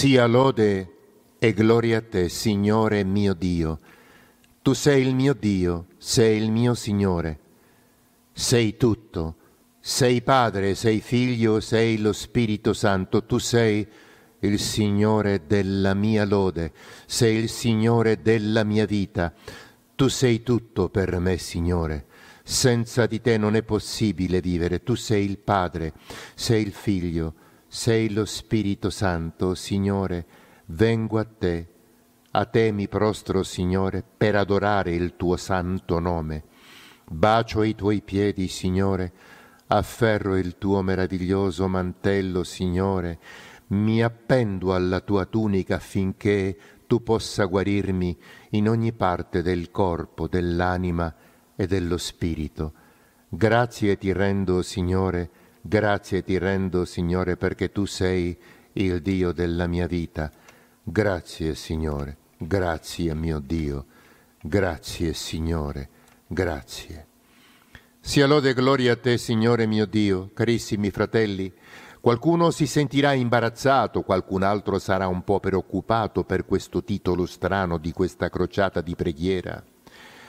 sia lode e gloria a te, Signore mio Dio. Tu sei il mio Dio, sei il mio Signore. Sei tutto, sei Padre, sei Figlio, sei lo Spirito Santo, tu sei il Signore della mia lode, sei il Signore della mia vita. Tu sei tutto per me, Signore. Senza di te non è possibile vivere. Tu sei il Padre, sei il Figlio sei lo Spirito Santo, Signore, vengo a te, a te mi prostro, Signore, per adorare il tuo santo nome. Bacio i tuoi piedi, Signore, afferro il tuo meraviglioso mantello, Signore, mi appendo alla tua tunica affinché tu possa guarirmi in ogni parte del corpo, dell'anima e dello spirito. Grazie ti rendo, Signore, Grazie ti rendo, Signore, perché tu sei il Dio della mia vita. Grazie, Signore, grazie, mio Dio. Grazie, Signore, grazie. Sia lode e gloria a te, Signore mio Dio, carissimi fratelli. Qualcuno si sentirà imbarazzato, qualcun altro sarà un po' preoccupato per questo titolo strano di questa crociata di preghiera.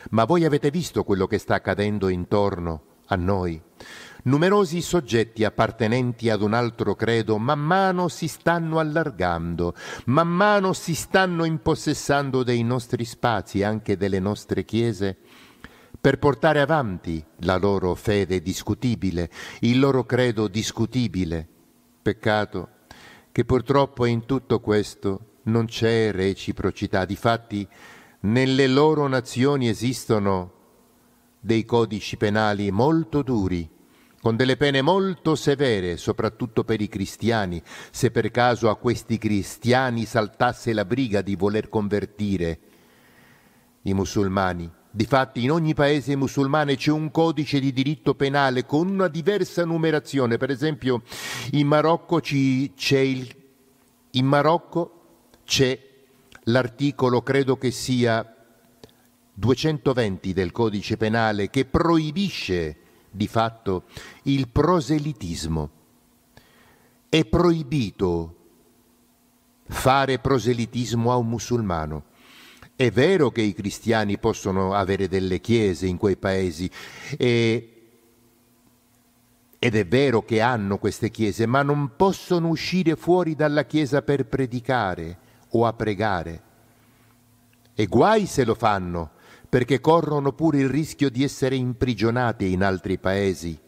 Ma voi avete visto quello che sta accadendo intorno a noi. Numerosi soggetti appartenenti ad un altro credo man mano si stanno allargando, man mano si stanno impossessando dei nostri spazi, anche delle nostre chiese, per portare avanti la loro fede discutibile, il loro credo discutibile. Peccato che purtroppo in tutto questo non c'è reciprocità. Difatti, nelle loro nazioni esistono dei codici penali molto duri con delle pene molto severe, soprattutto per i cristiani, se per caso a questi cristiani saltasse la briga di voler convertire i musulmani. Difatti in ogni paese musulmano c'è un codice di diritto penale con una diversa numerazione, per esempio in Marocco, ci, c'è, il, in Marocco c'è l'articolo, credo che sia 220 del codice penale, che proibisce di fatto il proselitismo. È proibito fare proselitismo a un musulmano. È vero che i cristiani possono avere delle chiese in quei paesi e, ed è vero che hanno queste chiese, ma non possono uscire fuori dalla chiesa per predicare o a pregare. E guai se lo fanno, perché corrono pure il rischio di essere imprigionati in altri paesi,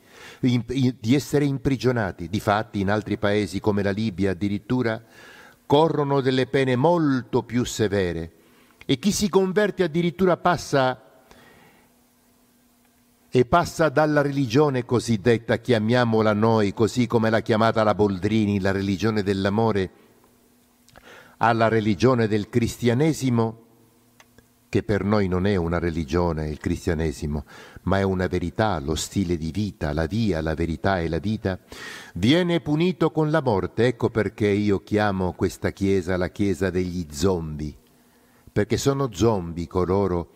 in, in, di essere imprigionati. Difatti in altri paesi come la Libia addirittura corrono delle pene molto più severe e chi si converte addirittura passa e passa dalla religione cosiddetta, chiamiamola noi, così come l'ha chiamata la Boldrini, la religione dell'amore, alla religione del cristianesimo, che per noi non è una religione, il cristianesimo, ma è una verità, lo stile di vita, la via, la verità e la vita, viene punito con la morte. Ecco perché io chiamo questa Chiesa la Chiesa degli zombie, perché sono zombie coloro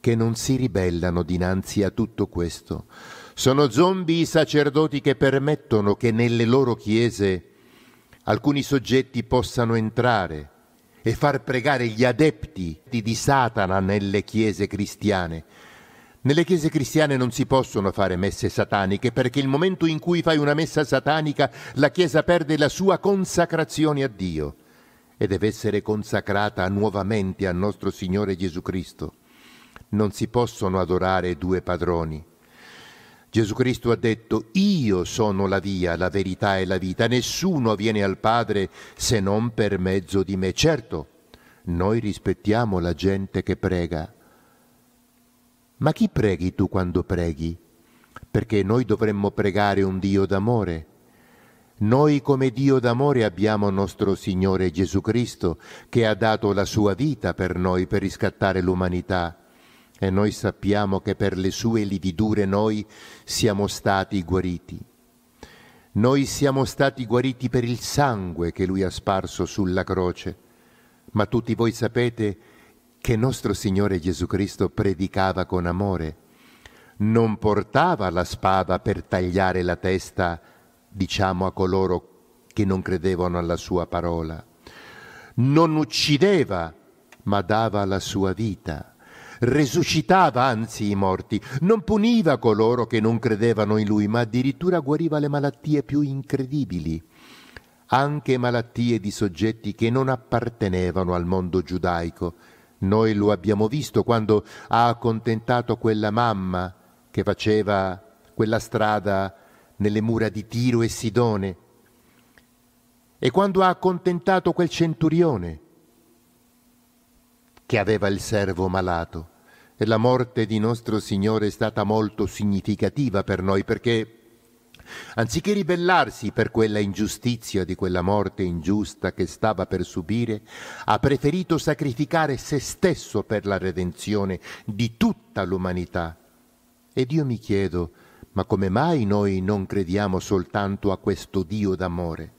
che non si ribellano dinanzi a tutto questo. Sono zombie i sacerdoti che permettono che nelle loro chiese alcuni soggetti possano entrare e far pregare gli adepti di Satana nelle chiese cristiane. Nelle chiese cristiane non si possono fare messe sataniche perché il momento in cui fai una messa satanica la Chiesa perde la sua consacrazione a Dio e deve essere consacrata nuovamente a nostro Signore Gesù Cristo. Non si possono adorare due padroni. Gesù Cristo ha detto, io sono la via, la verità e la vita, nessuno viene al Padre se non per mezzo di me. Certo, noi rispettiamo la gente che prega, ma chi preghi tu quando preghi? Perché noi dovremmo pregare un Dio d'amore. Noi come Dio d'amore abbiamo nostro Signore Gesù Cristo, che ha dato la sua vita per noi, per riscattare l'umanità e noi sappiamo che per le sue lividure noi siamo stati guariti. Noi siamo stati guariti per il sangue che lui ha sparso sulla croce, ma tutti voi sapete che nostro Signore Gesù Cristo predicava con amore, non portava la spada per tagliare la testa, diciamo, a coloro che non credevano alla sua parola, non uccideva, ma dava la sua vita resuscitava anzi i morti, non puniva coloro che non credevano in lui, ma addirittura guariva le malattie più incredibili, anche malattie di soggetti che non appartenevano al mondo giudaico. Noi lo abbiamo visto quando ha accontentato quella mamma che faceva quella strada nelle mura di Tiro e Sidone, e quando ha accontentato quel centurione che aveva il servo malato. E la morte di nostro Signore è stata molto significativa per noi perché Anziché ribellarsi per quella ingiustizia di quella morte ingiusta che stava per subire, ha preferito sacrificare se stesso per la redenzione di tutta l'umanità. Ed io mi chiedo, ma come mai noi non crediamo soltanto a questo Dio d'amore?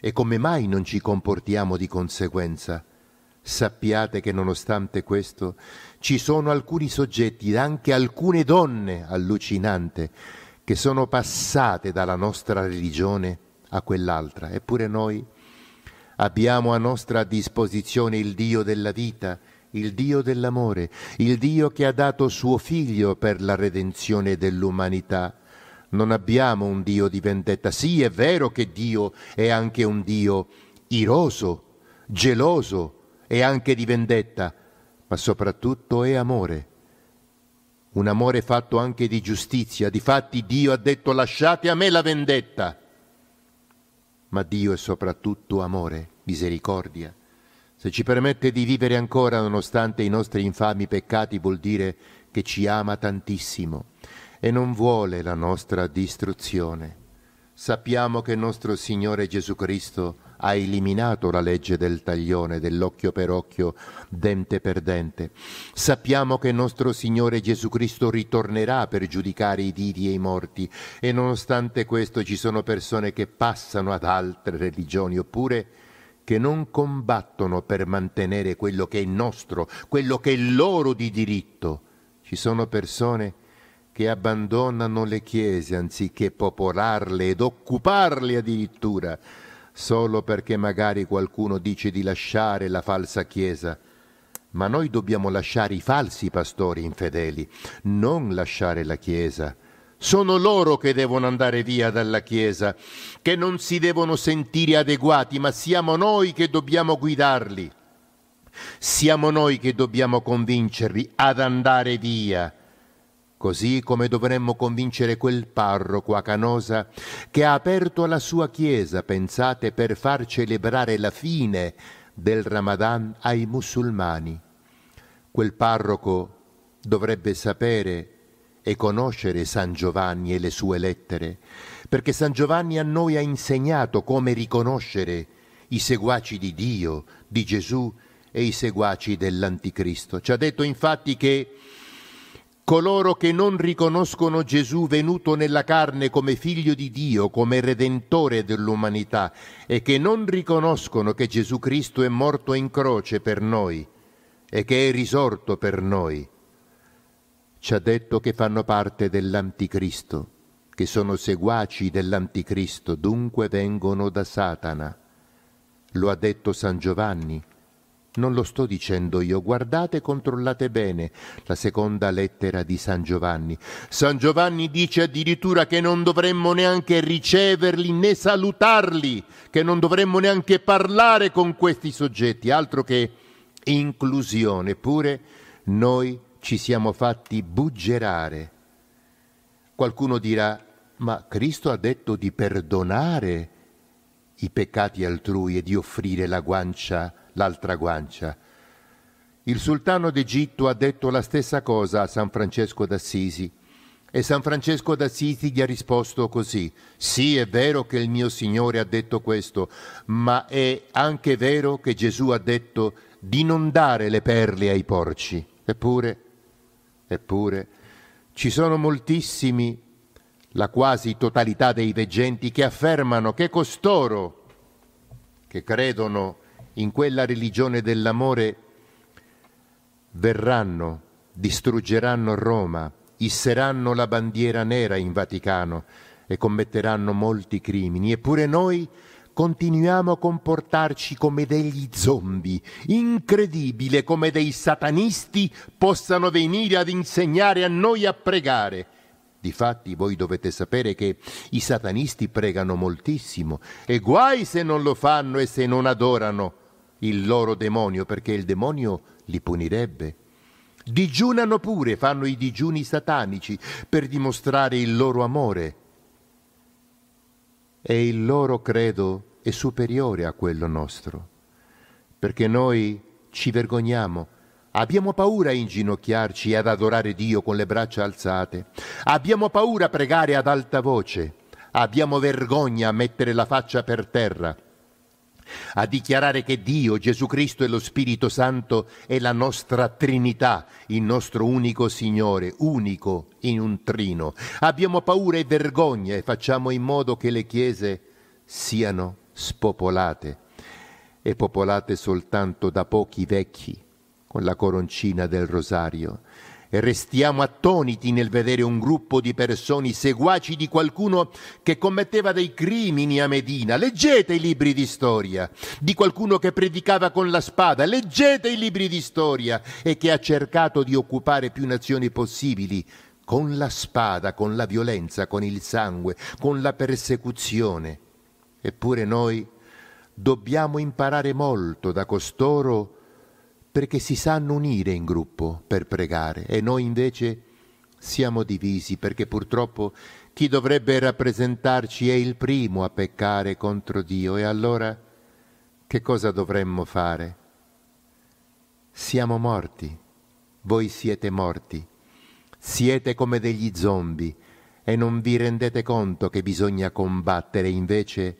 E come mai non ci comportiamo di conseguenza? sappiate che nonostante questo ci sono alcuni soggetti, anche alcune donne allucinante, che sono passate dalla nostra religione a quell'altra. Eppure noi abbiamo a nostra disposizione il Dio della vita, il Dio dell'amore, il Dio che ha dato suo figlio per la redenzione dell'umanità. Non abbiamo un Dio di vendetta. Sì, è vero che Dio è anche un Dio iroso, geloso, e anche di vendetta, ma soprattutto è amore. Un amore fatto anche di giustizia. Difatti Dio ha detto lasciate a me la vendetta. Ma Dio è soprattutto amore, misericordia. Se ci permette di vivere ancora nonostante i nostri infami peccati vuol dire che ci ama tantissimo e non vuole la nostra distruzione. Sappiamo che il nostro Signore Gesù Cristo è ha eliminato la legge del taglione, dell'occhio per occhio, dente per dente. Sappiamo che nostro Signore Gesù Cristo ritornerà per giudicare i vivi e i morti e nonostante questo ci sono persone che passano ad altre religioni oppure che non combattono per mantenere quello che è nostro, quello che è loro di diritto. Ci sono persone che abbandonano le chiese anziché popolarle ed occuparle addirittura solo perché magari qualcuno dice di lasciare la falsa Chiesa. Ma noi dobbiamo lasciare i falsi pastori infedeli, non lasciare la Chiesa. Sono loro che devono andare via dalla Chiesa, che non si devono sentire adeguati, ma siamo noi che dobbiamo guidarli. Siamo noi che dobbiamo convincerli ad andare via così come dovremmo convincere quel parroco a Canosa che ha aperto la sua chiesa, pensate, per far celebrare la fine del Ramadan ai musulmani. Quel parroco dovrebbe sapere e conoscere San Giovanni e le sue lettere, perché San Giovanni a noi ha insegnato come riconoscere i seguaci di Dio, di Gesù e i seguaci dell'Anticristo. Ci ha detto infatti che coloro che non riconoscono Gesù venuto nella carne come figlio di Dio, come redentore dell'umanità e che non riconoscono che Gesù Cristo è morto in croce per noi e che è risorto per noi. Ci ha detto che fanno parte dell'anticristo, che sono seguaci dell'anticristo, dunque vengono da Satana. Lo ha detto San Giovanni non lo sto dicendo io, guardate e controllate bene la seconda lettera di San Giovanni. San Giovanni dice addirittura che non dovremmo neanche riceverli né salutarli, che non dovremmo neanche parlare con questi soggetti, altro che inclusione. Eppure noi ci siamo fatti buggerare. Qualcuno dirà, ma Cristo ha detto di perdonare i peccati altrui e di offrire la guancia, l'altra guancia. Il sultano d'Egitto ha detto la stessa cosa a San Francesco d'Assisi e San Francesco d'Assisi gli ha risposto così, sì è vero che il mio Signore ha detto questo, ma è anche vero che Gesù ha detto di non dare le perle ai porci. Eppure, eppure, ci sono moltissimi la quasi totalità dei veggenti che affermano che costoro, che credono in quella religione dell'amore, verranno, distruggeranno Roma, isseranno la bandiera nera in Vaticano e commetteranno molti crimini. Eppure noi continuiamo a comportarci come degli zombie. Incredibile come dei satanisti possano venire ad insegnare a noi a pregare. Difatti voi dovete sapere che i satanisti pregano moltissimo e guai se non lo fanno e se non adorano il loro demonio, perché il demonio li punirebbe. Digiunano pure, fanno i digiuni satanici per dimostrare il loro amore. E il loro credo è superiore a quello nostro, perché noi ci vergogniamo Abbiamo paura a inginocchiarci e ad adorare Dio con le braccia alzate. Abbiamo paura a pregare ad alta voce. Abbiamo vergogna a mettere la faccia per terra, a dichiarare che Dio, Gesù Cristo e lo Spirito Santo è la nostra Trinità, il nostro unico Signore, unico in un trino. Abbiamo paura e vergogna e facciamo in modo che le chiese siano spopolate e popolate soltanto da pochi vecchi con la coroncina del rosario e restiamo attoniti nel vedere un gruppo di persone seguaci di qualcuno che commetteva dei crimini a Medina. Leggete i libri di storia di qualcuno che predicava con la spada, leggete i libri di storia e che ha cercato di occupare più nazioni possibili con la spada, con la violenza, con il sangue, con la persecuzione. Eppure noi dobbiamo imparare molto da costoro perché si sanno unire in gruppo per pregare e noi invece siamo divisi perché purtroppo chi dovrebbe rappresentarci è il primo a peccare contro Dio e allora che cosa dovremmo fare? Siamo morti, voi siete morti, siete come degli zombie e non vi rendete conto che bisogna combattere invece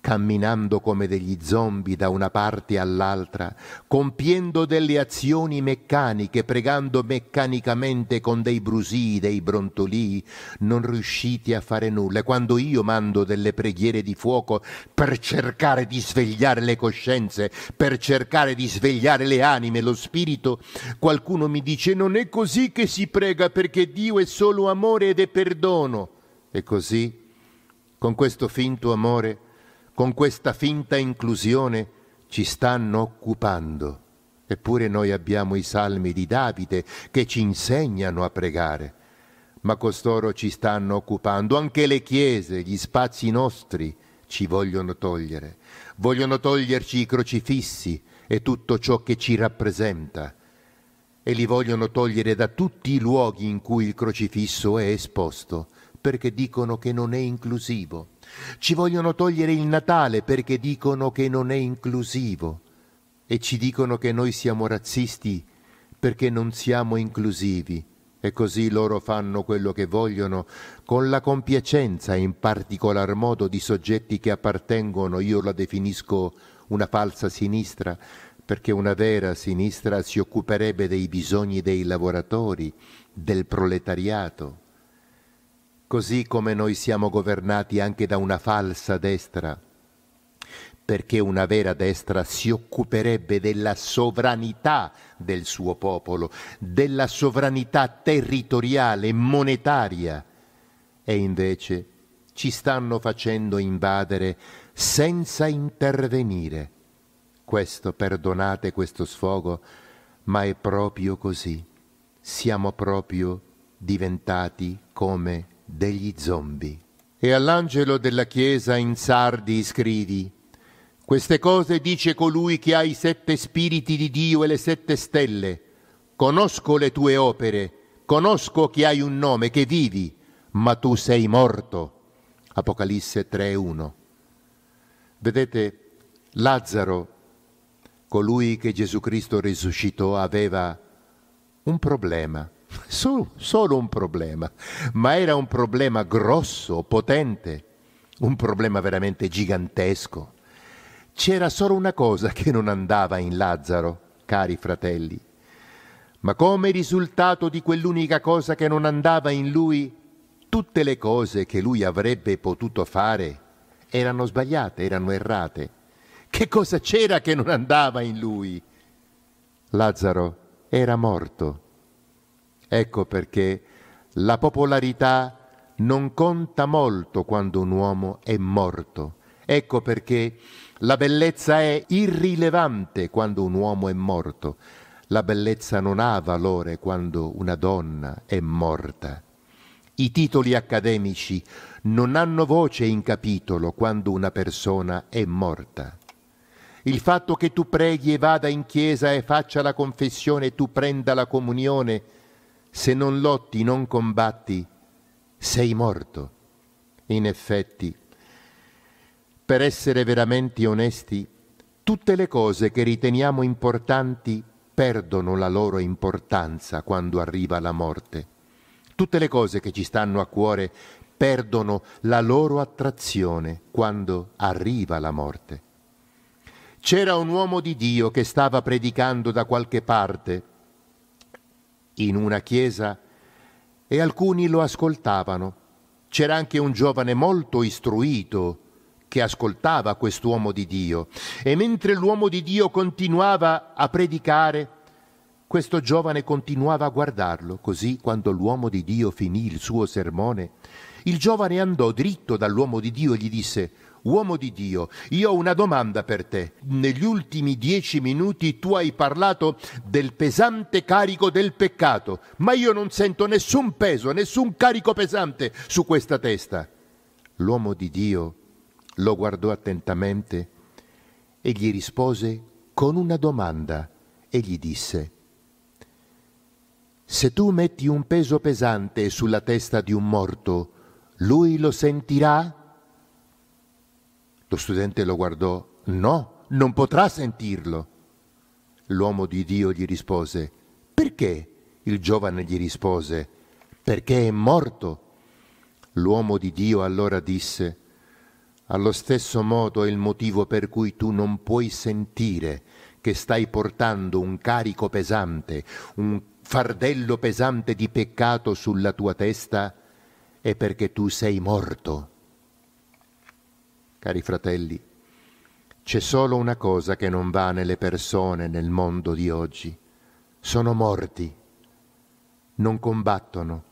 camminando come degli zombie da una parte all'altra, compiendo delle azioni meccaniche, pregando meccanicamente con dei brusii, dei brontolii, non riusciti a fare nulla. Quando io mando delle preghiere di fuoco per cercare di svegliare le coscienze, per cercare di svegliare le anime, lo spirito, qualcuno mi dice non è così che si prega perché Dio è solo amore ed è perdono. E così, con questo finto amore, con questa finta inclusione ci stanno occupando. Eppure noi abbiamo i salmi di Davide che ci insegnano a pregare, ma costoro ci stanno occupando, anche le chiese, gli spazi nostri ci vogliono togliere, vogliono toglierci i crocifissi e tutto ciò che ci rappresenta e li vogliono togliere da tutti i luoghi in cui il crocifisso è esposto, perché dicono che non è inclusivo. Ci vogliono togliere il Natale perché dicono che non è inclusivo e ci dicono che noi siamo razzisti perché non siamo inclusivi e così loro fanno quello che vogliono, con la compiacenza in particolar modo di soggetti che appartengono, io la definisco una falsa sinistra, perché una vera sinistra si occuperebbe dei bisogni dei lavoratori, del proletariato così come noi siamo governati anche da una falsa destra, perché una vera destra si occuperebbe della sovranità del suo popolo, della sovranità territoriale e monetaria. E invece ci stanno facendo invadere senza intervenire. Questo, perdonate questo sfogo, ma è proprio così. Siamo proprio diventati come degli zombie. E all'angelo della chiesa in sardi scrivi, queste cose dice colui che ha i sette spiriti di Dio e le sette stelle. Conosco le tue opere, conosco che hai un nome, che vivi, ma tu sei morto. Apocalisse 3.1. Vedete, Lazzaro, colui che Gesù Cristo risuscitò, aveva un problema solo, un problema, ma era un problema grosso, potente, un problema veramente gigantesco. C'era solo una cosa che non andava in Lazzaro, cari fratelli. Ma come risultato di quell'unica cosa che non andava in lui, tutte le cose che lui avrebbe potuto fare erano sbagliate, erano errate. Che cosa c'era che non andava in lui? Lazzaro era morto Ecco perché la popolarità non conta molto quando un uomo è morto. Ecco perché la bellezza è irrilevante quando un uomo è morto. La bellezza non ha valore quando una donna è morta. I titoli accademici non hanno voce in capitolo quando una persona è morta. Il fatto che tu preghi e vada in chiesa e faccia la confessione e tu prenda la comunione se non lotti, non combatti, sei morto. In effetti, per essere veramente onesti, tutte le cose che riteniamo importanti perdono la loro importanza quando arriva la morte. Tutte le cose che ci stanno a cuore perdono la loro attrazione quando arriva la morte. C'era un uomo di Dio che stava predicando da qualche parte in una chiesa e alcuni lo ascoltavano. C'era anche un giovane molto istruito che ascoltava quest'uomo di Dio e mentre l'uomo di Dio continuava a predicare, questo giovane continuava a guardarlo, così quando l'uomo di Dio finì il suo sermone, il giovane andò dritto dall'uomo di Dio e gli disse Uomo di Dio, io ho una domanda per te. Negli ultimi dieci minuti tu hai parlato del pesante carico del peccato, ma io non sento nessun peso, nessun carico pesante su questa testa. L'uomo di Dio lo guardò attentamente e gli rispose con una domanda e gli disse, Se tu metti un peso pesante sulla testa di un morto, lui lo sentirà? Lo studente lo guardò. No, non potrà sentirlo. L'uomo di Dio gli rispose. Perché? Il giovane gli rispose. Perché è morto. L'uomo di Dio allora disse. Allo stesso modo è il motivo per cui tu non puoi sentire che stai portando un carico pesante, un fardello pesante di peccato sulla tua testa, è perché tu sei morto. Cari fratelli, c'è solo una cosa che non va nelle persone nel mondo di oggi. Sono morti, non combattono,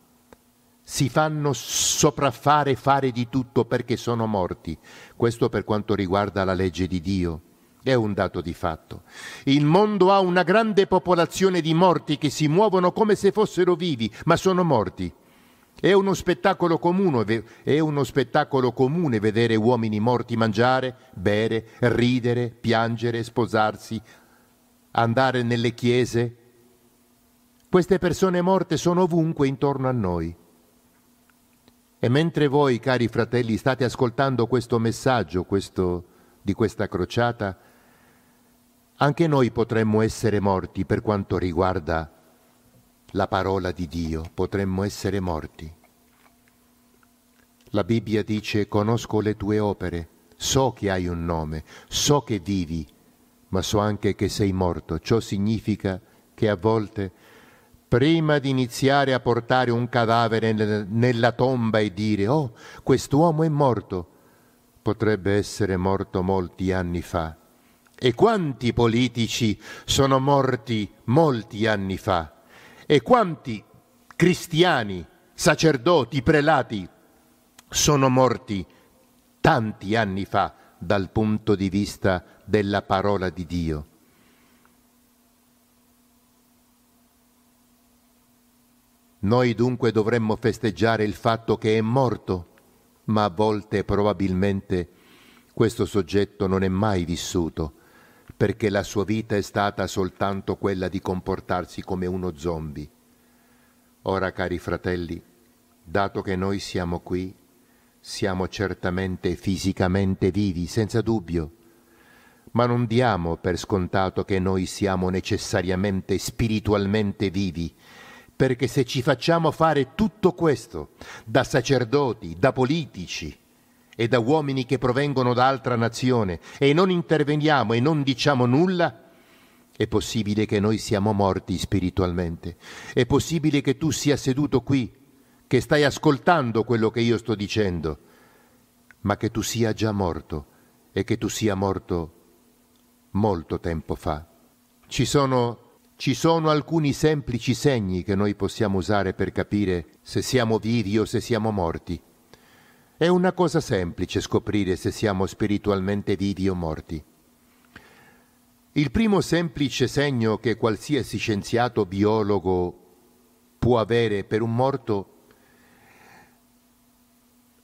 si fanno sopraffare fare di tutto perché sono morti. Questo per quanto riguarda la legge di Dio. È un dato di fatto. Il mondo ha una grande popolazione di morti che si muovono come se fossero vivi, ma sono morti. È uno spettacolo comune, è uno spettacolo comune vedere uomini morti mangiare, bere, ridere, piangere, sposarsi, andare nelle chiese. Queste persone morte sono ovunque intorno a noi. E mentre voi, cari fratelli, state ascoltando questo messaggio questo, di questa crociata, anche noi potremmo essere morti per quanto riguarda la parola di Dio potremmo essere morti. La Bibbia dice conosco le tue opere, so che hai un nome, so che vivi, ma so anche che sei morto. Ciò significa che a volte, prima di iniziare a portare un cadavere nella tomba e dire, oh, quest'uomo è morto, potrebbe essere morto molti anni fa. E quanti politici sono morti molti anni fa? E quanti cristiani, sacerdoti, prelati sono morti tanti anni fa dal punto di vista della parola di Dio? Noi dunque dovremmo festeggiare il fatto che è morto, ma a volte probabilmente questo soggetto non è mai vissuto perché la sua vita è stata soltanto quella di comportarsi come uno zombie. Ora, cari fratelli, dato che noi siamo qui, siamo certamente fisicamente vivi, senza dubbio, ma non diamo per scontato che noi siamo necessariamente spiritualmente vivi, perché se ci facciamo fare tutto questo, da sacerdoti, da politici, e da uomini che provengono da altra nazione e non interveniamo e non diciamo nulla, è possibile che noi siamo morti spiritualmente. È possibile che tu sia seduto qui, che stai ascoltando quello che io sto dicendo, ma che tu sia già morto e che tu sia morto molto tempo fa. Ci sono, ci sono alcuni semplici segni che noi possiamo usare per capire se siamo vivi o se siamo morti. È una cosa semplice scoprire se siamo spiritualmente vivi o morti. Il primo semplice segno che qualsiasi scienziato biologo può avere per un morto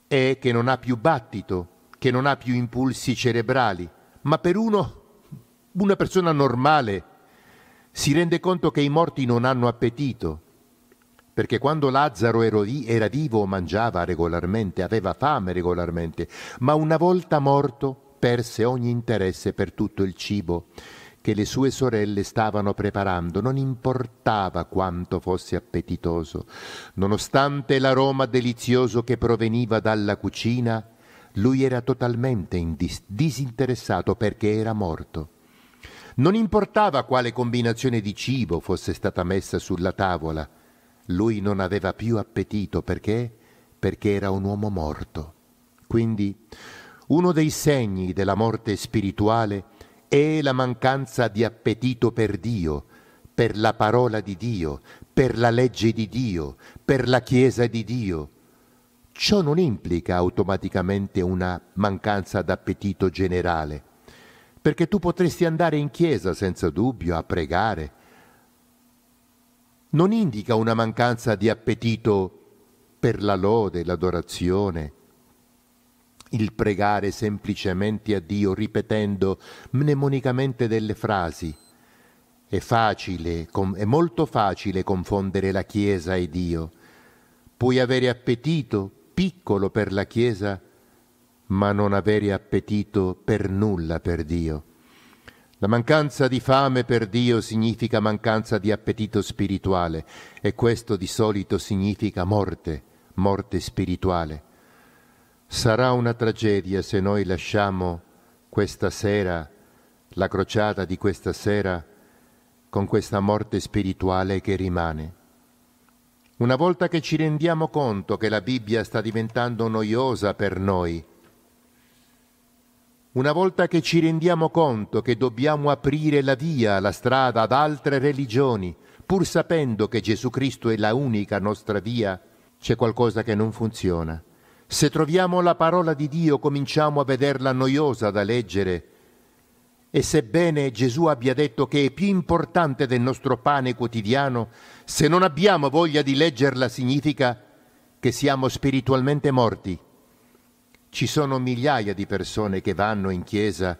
è che non ha più battito, che non ha più impulsi cerebrali, ma per uno, una persona normale, si rende conto che i morti non hanno appetito, perché quando Lazzaro era vivo mangiava regolarmente, aveva fame regolarmente, ma una volta morto perse ogni interesse per tutto il cibo che le sue sorelle stavano preparando, non importava quanto fosse appetitoso. Nonostante l'aroma delizioso che proveniva dalla cucina, lui era totalmente indis- disinteressato perché era morto. Non importava quale combinazione di cibo fosse stata messa sulla tavola, lui non aveva più appetito perché? Perché era un uomo morto. Quindi uno dei segni della morte spirituale è la mancanza di appetito per Dio, per la parola di Dio, per la legge di Dio, per la Chiesa di Dio. Ciò non implica automaticamente una mancanza d'appetito generale, perché tu potresti andare in chiesa senza dubbio a pregare, non indica una mancanza di appetito per la lode, l'adorazione, il pregare semplicemente a Dio ripetendo mnemonicamente delle frasi. È facile, è molto facile confondere la Chiesa e Dio. Puoi avere appetito piccolo per la Chiesa, ma non avere appetito per nulla per Dio. La mancanza di fame per Dio significa mancanza di appetito spirituale e questo di solito significa morte, morte spirituale. Sarà una tragedia se noi lasciamo questa sera, la crociata di questa sera, con questa morte spirituale che rimane. Una volta che ci rendiamo conto che la Bibbia sta diventando noiosa per noi, una volta che ci rendiamo conto che dobbiamo aprire la via, la strada ad altre religioni, pur sapendo che Gesù Cristo è la unica nostra via, c'è qualcosa che non funziona. Se troviamo la parola di Dio cominciamo a vederla noiosa da leggere. E sebbene Gesù abbia detto che è più importante del nostro pane quotidiano, se non abbiamo voglia di leggerla significa che siamo spiritualmente morti ci sono migliaia di persone che vanno in chiesa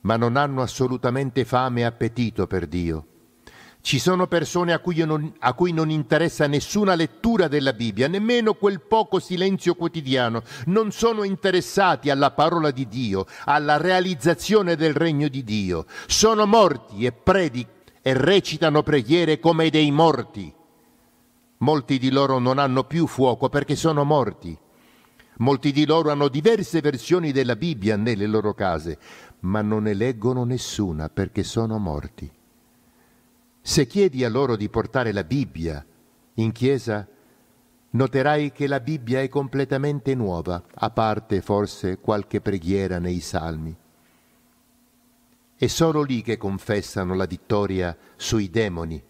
ma non hanno assolutamente fame e appetito per Dio. Ci sono persone a cui, non, a cui, non, interessa nessuna lettura della Bibbia, nemmeno quel poco silenzio quotidiano. Non sono interessati alla parola di Dio, alla realizzazione del regno di Dio. Sono morti e, predi- e recitano preghiere come dei morti. Molti di loro non hanno più fuoco perché sono morti. Molti di loro hanno diverse versioni della Bibbia nelle loro case, ma non ne leggono nessuna perché sono morti. Se chiedi a loro di portare la Bibbia in chiesa, noterai che la Bibbia è completamente nuova, a parte forse qualche preghiera nei salmi. È solo lì che confessano la vittoria sui demoni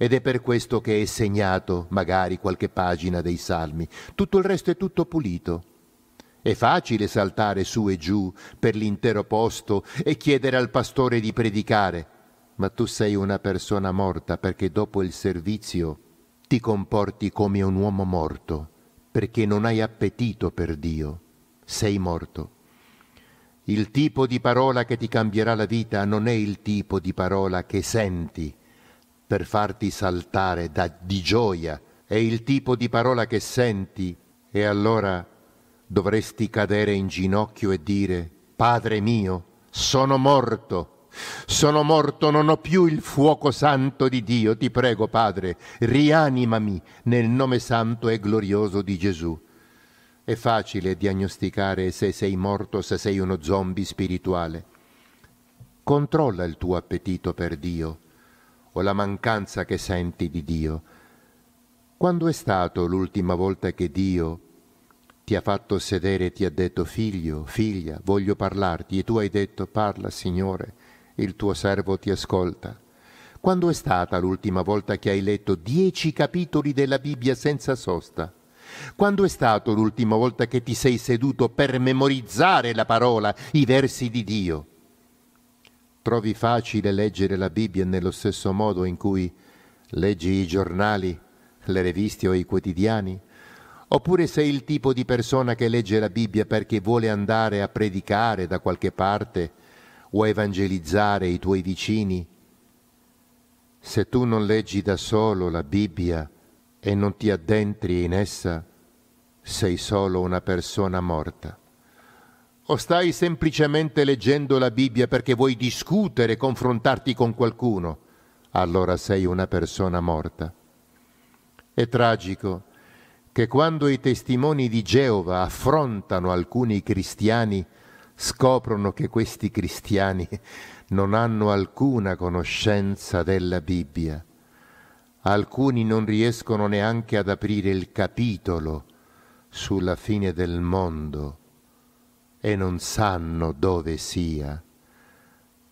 ed è per questo che è segnato magari qualche pagina dei salmi. Tutto il resto è tutto pulito. È facile saltare su e giù per l'intero posto e chiedere al pastore di predicare, ma tu sei una persona morta perché dopo il servizio ti comporti come un uomo morto, perché non hai appetito per Dio, sei morto. Il tipo di parola che ti cambierà la vita non è il tipo di parola che senti per farti saltare da, di gioia, è il tipo di parola che senti e allora dovresti cadere in ginocchio e dire, Padre mio, sono morto. Sono morto, non ho più il fuoco santo di Dio, ti prego Padre, rianimami nel nome santo e glorioso di Gesù. È facile diagnosticare se sei morto, se sei uno zombie spirituale. Controlla il tuo appetito per Dio o la mancanza che senti di Dio. Quando è stato l'ultima volta che Dio ti ha fatto sedere e ti ha detto figlio, figlia, voglio parlarti e tu hai detto parla Signore, il tuo servo ti ascolta. Quando è stata l'ultima volta che hai letto dieci capitoli della Bibbia senza sosta? Quando è stata l'ultima volta che ti sei seduto per memorizzare la parola, i versi di Dio? Trovi facile leggere la Bibbia nello stesso modo in cui leggi i giornali, le riviste o i quotidiani? Oppure sei il tipo di persona che legge la Bibbia perché vuole andare a predicare da qualche parte o a evangelizzare i tuoi vicini? Se tu non leggi da solo la Bibbia e non ti addentri in essa, sei solo una persona morta. O stai semplicemente leggendo la Bibbia perché vuoi discutere, confrontarti con qualcuno, allora sei una persona morta. È tragico che quando i testimoni di Geova affrontano alcuni cristiani, scoprono che questi cristiani non hanno alcuna conoscenza della Bibbia. Alcuni non riescono neanche ad aprire il capitolo sulla fine del mondo e non sanno dove sia.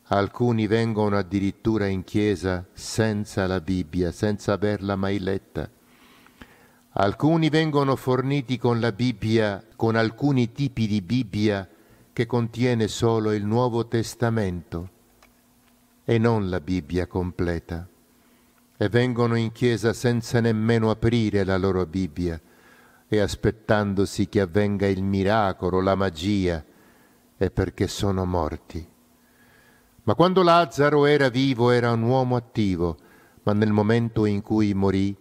Alcuni vengono addirittura in chiesa senza la Bibbia, senza averla mai letta. Alcuni vengono forniti con la Bibbia, con alcuni tipi di Bibbia che contiene solo il Nuovo Testamento e non la Bibbia completa. E vengono in chiesa senza nemmeno aprire la loro Bibbia e aspettandosi che avvenga il miracolo, la magia, e perché sono morti. Ma quando Lazzaro era vivo era un uomo attivo, ma nel momento in cui morì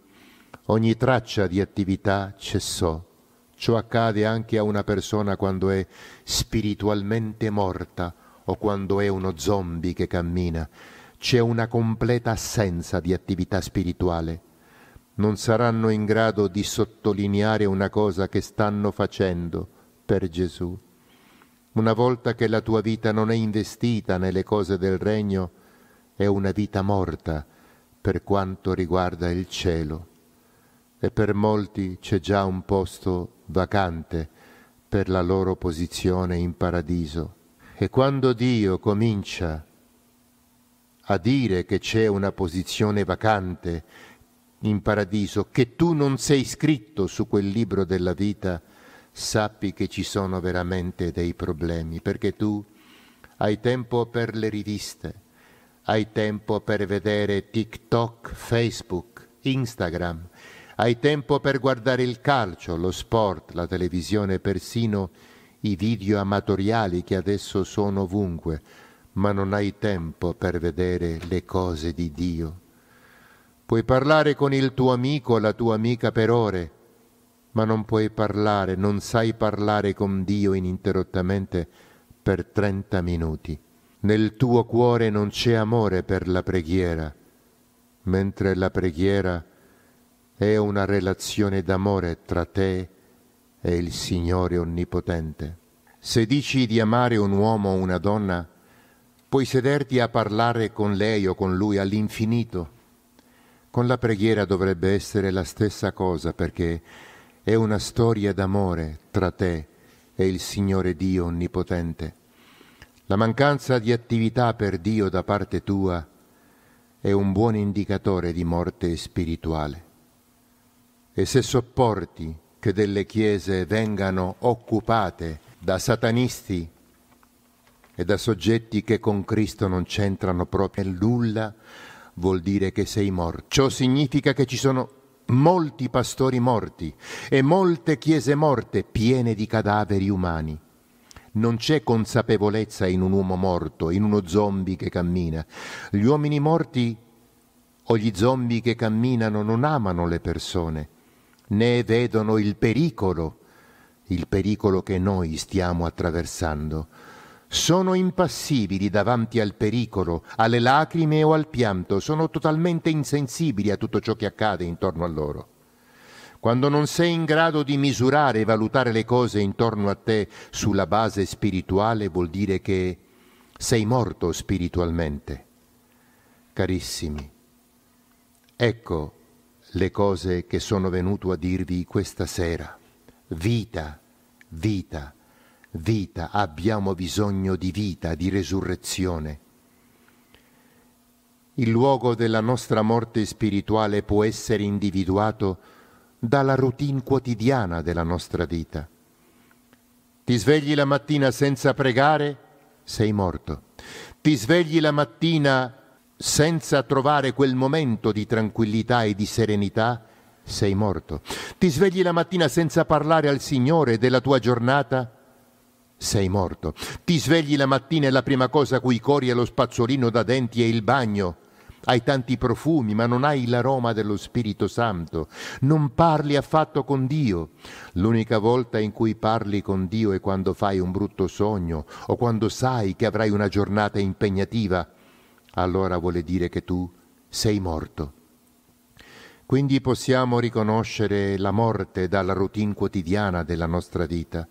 Ogni traccia di attività cessò. Ciò accade anche a una persona quando è spiritualmente morta o quando è uno zombie che cammina. C'è una completa assenza di attività spirituale. Non saranno in grado di sottolineare una cosa che stanno facendo per Gesù. Una volta che la tua vita non è investita nelle cose del regno, è una vita morta per quanto riguarda il cielo e per molti c'è già un posto vacante per la loro posizione in paradiso. E quando Dio comincia a dire che c'è una posizione vacante in paradiso, che tu non sei scritto su quel libro della vita, sappi che ci sono veramente dei problemi, perché tu hai tempo per le riviste, hai tempo per vedere TikTok, Facebook, Instagram, hai tempo per guardare il calcio, lo sport, la televisione, persino i video amatoriali che adesso sono ovunque, ma non hai tempo per vedere le cose di Dio. Puoi parlare con il tuo amico o la tua amica per ore, ma non puoi parlare, non sai parlare con Dio ininterrottamente per 30 minuti. Nel tuo cuore non c'è amore per la preghiera, mentre la preghiera è una relazione d'amore tra te e il Signore Onnipotente. Se dici di amare un uomo o una donna, puoi sederti a parlare con lei o con lui all'infinito. Con la preghiera dovrebbe essere la stessa cosa perché è una storia d'amore tra te e il Signore Dio Onnipotente. La mancanza di attività per Dio da parte tua è un buon indicatore di morte spirituale. E se sopporti che delle chiese vengano occupate da satanisti e da soggetti che con Cristo non c'entrano proprio nulla, vuol dire che sei morto. Ciò significa che ci sono molti pastori morti e molte chiese morte piene di cadaveri umani. Non c'è consapevolezza in un uomo morto, in uno zombie che cammina. Gli uomini morti o gli zombie che camminano non amano le persone, né vedono il pericolo, il pericolo che noi stiamo attraversando. Sono impassibili davanti al pericolo, alle lacrime o al pianto, sono totalmente insensibili a tutto ciò che accade intorno a loro. Quando non sei in grado di misurare e valutare le cose intorno a te sulla base spirituale vuol dire che sei morto spiritualmente. Carissimi, ecco le cose che sono venuto a dirvi questa sera. Vita, vita, vita, abbiamo bisogno di vita, di resurrezione. Il luogo della nostra morte spirituale può essere individuato dalla routine quotidiana della nostra vita. Ti svegli la mattina senza pregare, sei morto. Ti svegli la mattina senza trovare quel momento di tranquillità e di serenità, sei morto. Ti svegli la mattina senza parlare al Signore della tua giornata, sei morto. Ti svegli la mattina e la prima cosa cui cori è lo spazzolino da denti e il bagno. Hai tanti profumi, ma non hai l'aroma dello Spirito Santo. Non parli affatto con Dio. L'unica volta in cui parli con Dio è quando fai un brutto sogno o quando sai che avrai una giornata impegnativa allora vuole dire che tu sei morto. Quindi possiamo riconoscere la morte dalla routine quotidiana della nostra vita.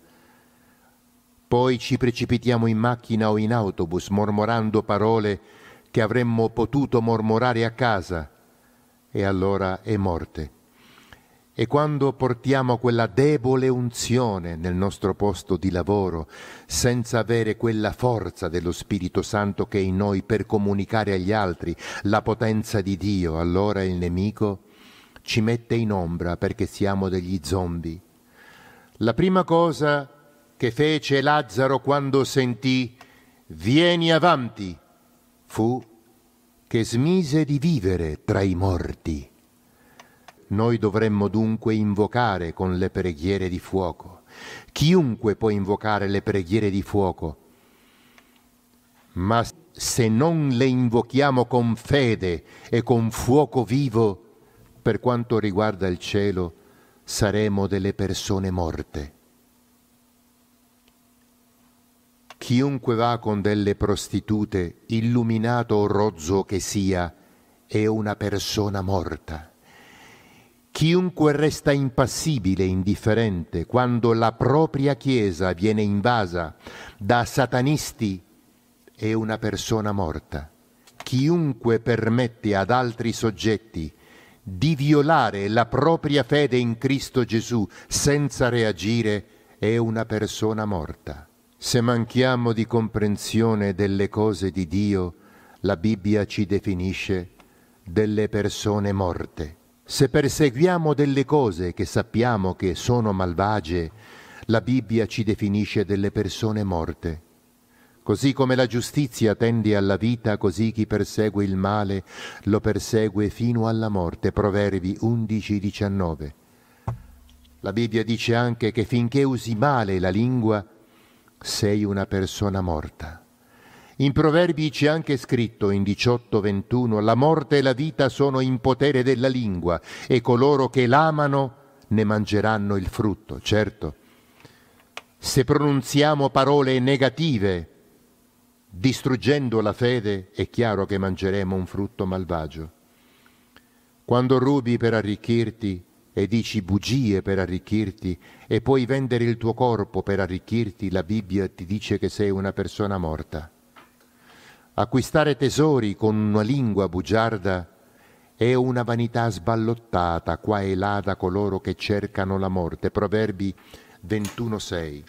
Poi ci precipitiamo in macchina o in autobus mormorando parole che avremmo potuto mormorare a casa e allora è morte e quando portiamo quella debole unzione nel nostro posto di lavoro, senza avere quella forza dello Spirito Santo che è in noi per comunicare agli altri la potenza di Dio, allora il nemico ci mette in ombra perché siamo degli zombie. La prima cosa che fece Lazzaro quando sentì Vieni avanti fu che smise di vivere tra i morti noi dovremmo dunque invocare con le preghiere di fuoco. Chiunque può invocare le preghiere di fuoco, ma se non le invochiamo con fede e con fuoco vivo, per quanto riguarda il cielo, saremo delle persone morte. Chiunque va con delle prostitute, illuminato o rozzo che sia, è una persona morta. Chiunque resta impassibile e indifferente quando la propria Chiesa viene invasa da satanisti è una persona morta. Chiunque permette ad altri soggetti di violare la propria fede in Cristo Gesù senza reagire è una persona morta. Se manchiamo di comprensione delle cose di Dio, la Bibbia ci definisce delle persone morte. Se perseguiamo delle cose che sappiamo che sono malvagie, la Bibbia ci definisce delle persone morte. Così come la giustizia tende alla vita, così chi persegue il male lo persegue fino alla morte. Proverbi 11-19. La Bibbia dice anche che finché usi male la lingua, sei una persona morta. In Proverbi c'è anche scritto in 18:21 la morte e la vita sono in potere della lingua e coloro che l'amano ne mangeranno il frutto, certo. Se pronunziamo parole negative, distruggendo la fede, è chiaro che mangeremo un frutto malvagio. Quando rubi per arricchirti e dici bugie per arricchirti e puoi vendere il tuo corpo per arricchirti, la Bibbia ti dice che sei una persona morta. Acquistare tesori con una lingua bugiarda è una vanità sballottata qua e là da coloro che cercano la morte. Proverbi 21.6.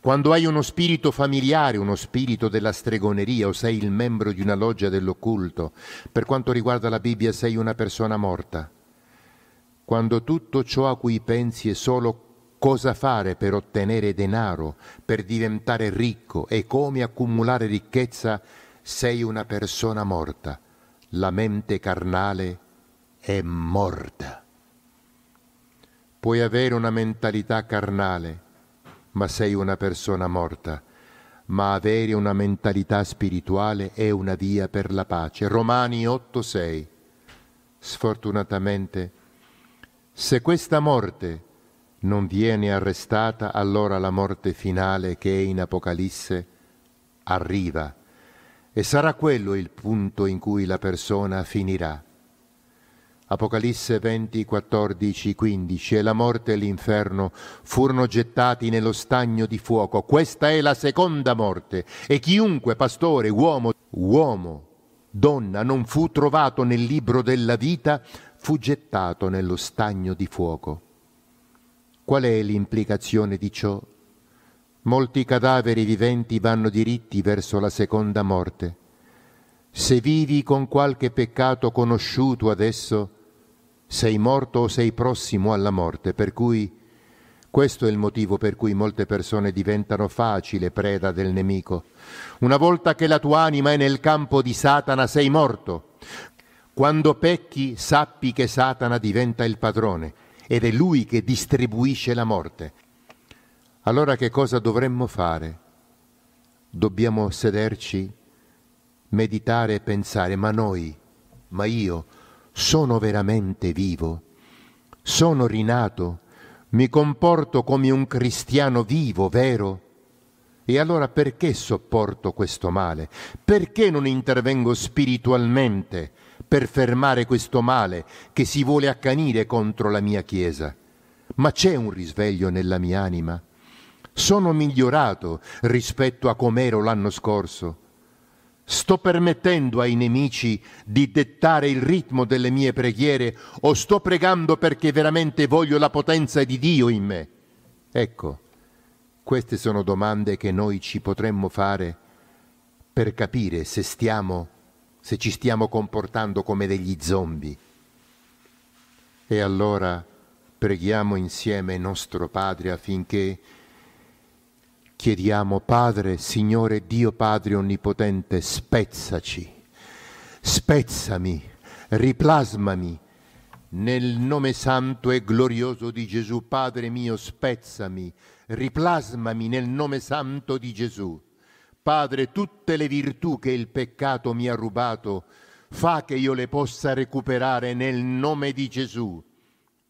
Quando hai uno spirito familiare, uno spirito della stregoneria o sei il membro di una loggia dell'occulto, per quanto riguarda la Bibbia sei una persona morta. Quando tutto ciò a cui pensi è solo cosa fare per ottenere denaro, per diventare ricco e come accumulare ricchezza, sei una persona morta. La mente carnale è morta. Puoi avere una mentalità carnale, ma sei una persona morta. Ma avere una mentalità spirituale è una via per la pace. Romani 8:6. Sfortunatamente, se questa morte non viene arrestata, allora la morte finale che è in Apocalisse arriva e sarà quello il punto in cui la persona finirà. Apocalisse 20, 14, 15 e la morte e l'inferno furono gettati nello stagno di fuoco. Questa è la seconda morte e chiunque pastore, uomo, uomo, donna non fu trovato nel libro della vita, fu gettato nello stagno di fuoco. Qual è l'implicazione di ciò? Molti cadaveri viventi vanno diritti verso la seconda morte. Se vivi con qualche peccato conosciuto adesso, sei morto o sei prossimo alla morte, per cui questo è il motivo per cui molte persone diventano facile preda del nemico. Una volta che la tua anima è nel campo di Satana sei morto. Quando pecchi sappi che Satana diventa il padrone ed è Lui che distribuisce la morte. Allora che cosa dovremmo fare? Dobbiamo sederci, meditare e pensare, ma noi, ma io, sono veramente vivo, sono rinato, mi comporto come un cristiano vivo, vero? E allora perché sopporto questo male? Perché non intervengo spiritualmente? per fermare questo male che si vuole accanire contro la mia Chiesa. Ma c'è un risveglio nella mia anima? Sono migliorato rispetto a com'ero l'anno scorso? Sto permettendo ai nemici di dettare il ritmo delle mie preghiere o sto pregando perché veramente voglio la potenza di Dio in me? Ecco, queste sono domande che noi ci potremmo fare per capire se stiamo se ci stiamo comportando come degli zombie. E allora preghiamo insieme nostro Padre affinché chiediamo Padre, Signore Dio Padre Onnipotente, spezzaci, spezzami, riplasmami. Nel nome santo e glorioso di Gesù, Padre mio, spezzami, riplasmami nel nome santo di Gesù. Padre, tutte le virtù che il peccato mi ha rubato, fa che io le possa recuperare nel nome di Gesù.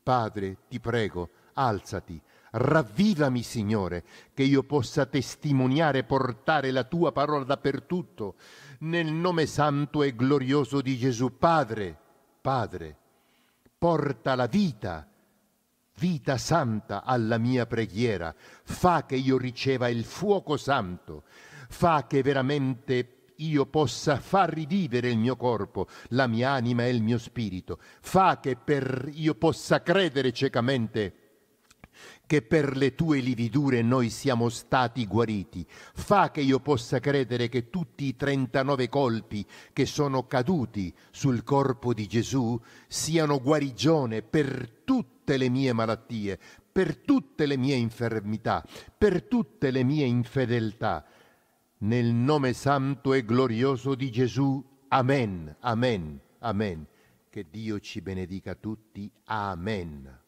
Padre, ti prego, alzati, ravvivami Signore, che io possa testimoniare, portare la tua parola dappertutto, nel nome santo e glorioso di Gesù. Padre, Padre, porta la vita, vita santa alla mia preghiera, fa che io riceva il fuoco santo fa che veramente io possa far rivivere il mio corpo, la mia anima e il mio spirito, fa che per io possa credere ciecamente che per le tue lividure noi siamo stati guariti. Fa che io possa credere che tutti i 39 colpi che sono caduti sul corpo di Gesù siano guarigione per tutte le mie malattie, per tutte le mie infermità, per tutte le mie infedeltà nel nome santo e glorioso di Gesù. Amen, amen, amen. Che Dio ci benedica tutti. Amen.